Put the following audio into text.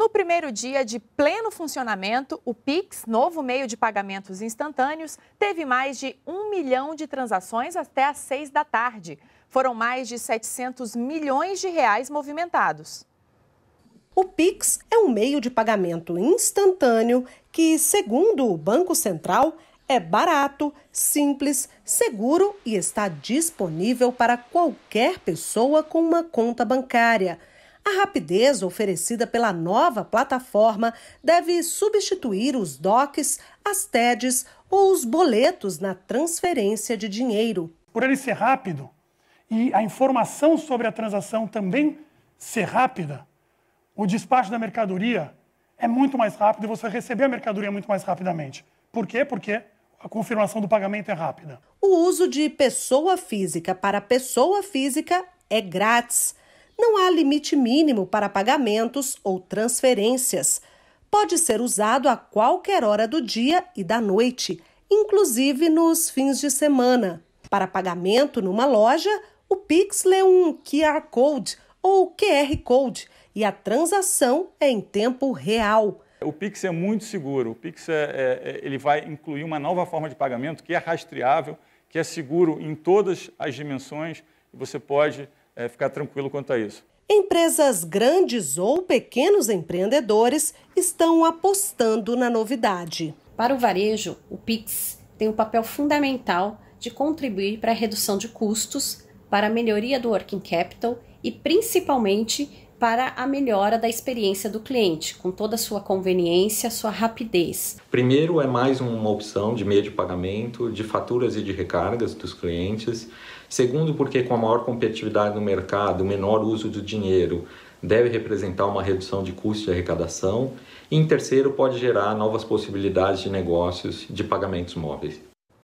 No primeiro dia de pleno funcionamento, o Pix, novo meio de pagamentos instantâneos, teve mais de um milhão de transações até às seis da tarde. Foram mais de 700 milhões de reais movimentados. O Pix é um meio de pagamento instantâneo que, segundo o Banco Central, é barato, simples, seguro e está disponível para qualquer pessoa com uma conta bancária. A rapidez oferecida pela nova plataforma deve substituir os DOCs, as TEDs ou os boletos na transferência de dinheiro. Por ele ser rápido e a informação sobre a transação também ser rápida, o despacho da mercadoria é muito mais rápido e você vai receber a mercadoria muito mais rapidamente. Por quê? Porque a confirmação do pagamento é rápida. O uso de pessoa física para pessoa física é grátis não há limite mínimo para pagamentos ou transferências. Pode ser usado a qualquer hora do dia e da noite, inclusive nos fins de semana. Para pagamento numa loja, o Pix lê um QR Code ou QR Code e a transação é em tempo real. O Pix é muito seguro. O Pix é, é, é, ele vai incluir uma nova forma de pagamento que é rastreável, que é seguro em todas as dimensões. Você pode é, ficar tranquilo quanto a isso. Empresas grandes ou pequenos empreendedores estão apostando na novidade. Para o varejo, o Pix tem o um papel fundamental de contribuir para a redução de custos, para a melhoria do working capital e principalmente para a melhora da experiência do cliente, com toda a sua conveniência, sua rapidez. Primeiro é mais uma opção de meio de pagamento, de faturas e de recargas dos clientes. Segundo, porque com a maior competitividade no mercado, o menor uso do dinheiro deve representar uma redução de custo de arrecadação. E em terceiro, pode gerar novas possibilidades de negócios de pagamentos móveis.